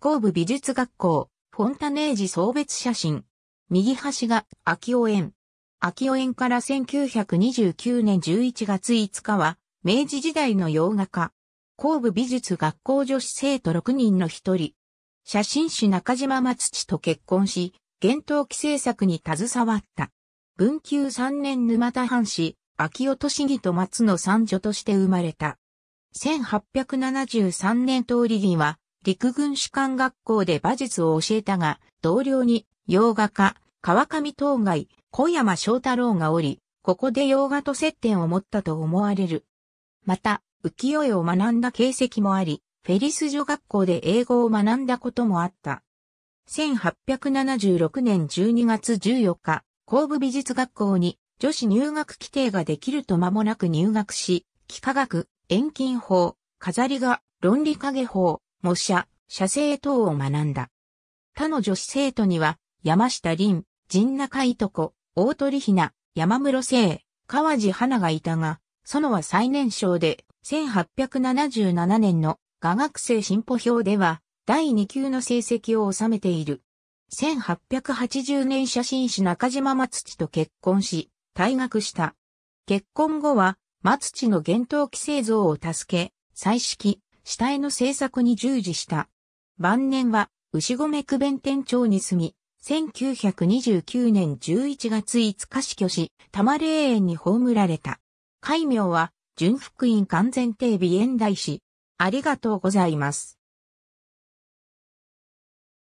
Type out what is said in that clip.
神部美術学校、フォンタネージ送別写真。右端が秋尾園。秋尾園から1929年11月5日は、明治時代の洋画家。神部美術学校女子生徒6人の一人。写真師中島松地と結婚し、幻冬期制作に携わった。文久3年沼田藩士、秋尾俊義と松の三女として生まれた。1873年通りには、陸軍士官学校で馬術を教えたが、同僚に洋画家、川上東外、小山翔太郎がおり、ここで洋画と接点を持ったと思われる。また、浮世絵を学んだ形跡もあり、フェリス女学校で英語を学んだこともあった。1876年12月14日、工部美術学校に女子入学規定ができると間もなく入学し、幾何学、遠近法、飾り画、論理影法、模写、写生等を学んだ。他の女子生徒には、山下林、陣中いとこ、大鳥ひな、山室聖、川地花がいたが、園は最年少で、1877年の画学生進歩表では、第2級の成績を収めている。1880年写真師中島松地と結婚し、退学した。結婚後は、松地の幻灯器製造を助け、彩色、下絵の制作に従事した。晩年は、牛込区弁天町に住み、1929年11月5日死去し、玉霊園に葬られた。戒名は、純福院完全定備園大師。ありがとうございます。